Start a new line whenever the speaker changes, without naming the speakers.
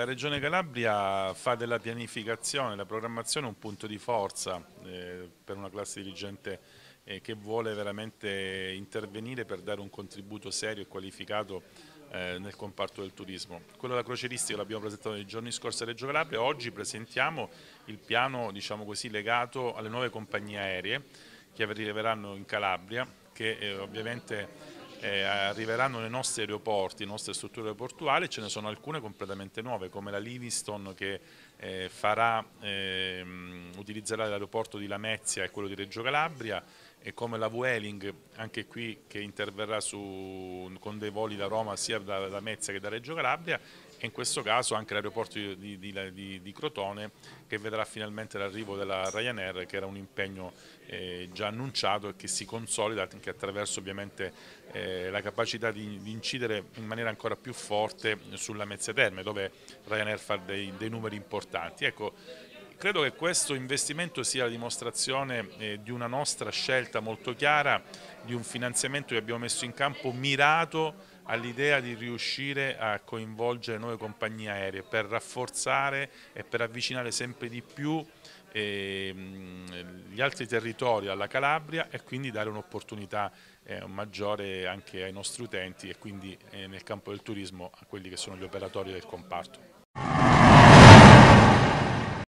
la Regione Calabria fa della pianificazione, della programmazione un punto di forza eh, per una classe dirigente eh, che vuole veramente intervenire per dare un contributo serio e qualificato eh, nel comparto del turismo. Quello della crocieristica l'abbiamo presentato nei giorni scorsi a Reggio Calabria, oggi presentiamo il piano diciamo così, legato alle nuove compagnie aeree che arriveranno in Calabria, che eh, ovviamente eh, arriveranno nei nostri aeroporti, nelle nostre strutture portuali, ce ne sono alcune completamente nuove come la Livingston che eh, farà, eh, utilizzerà l'aeroporto di Lamezia e quello di Reggio Calabria e come la Vueling, anche qui che interverrà su, con dei voli da Roma sia da Lamezia che da Reggio Calabria e in questo caso anche l'aeroporto di, di, di, di, Crotone che vedrà finalmente l'arrivo della Ryanair che era un impegno eh, già annunciato e che si consolida anche attraverso ovviamente eh, la capacità di, incidere in maniera ancora più forte sulla Mezzia Terme dove Ryanair fa dei, dei numeri importanti. Ecco, Credo che questo investimento sia la dimostrazione eh, di una nostra scelta molto chiara, di un finanziamento che abbiamo messo in campo mirato all'idea di riuscire a coinvolgere nuove compagnie aeree per rafforzare e per avvicinare sempre di più eh, gli altri territori alla Calabria e quindi dare un'opportunità eh, maggiore anche ai nostri utenti e quindi eh, nel campo del turismo a quelli che sono gli operatori del comparto.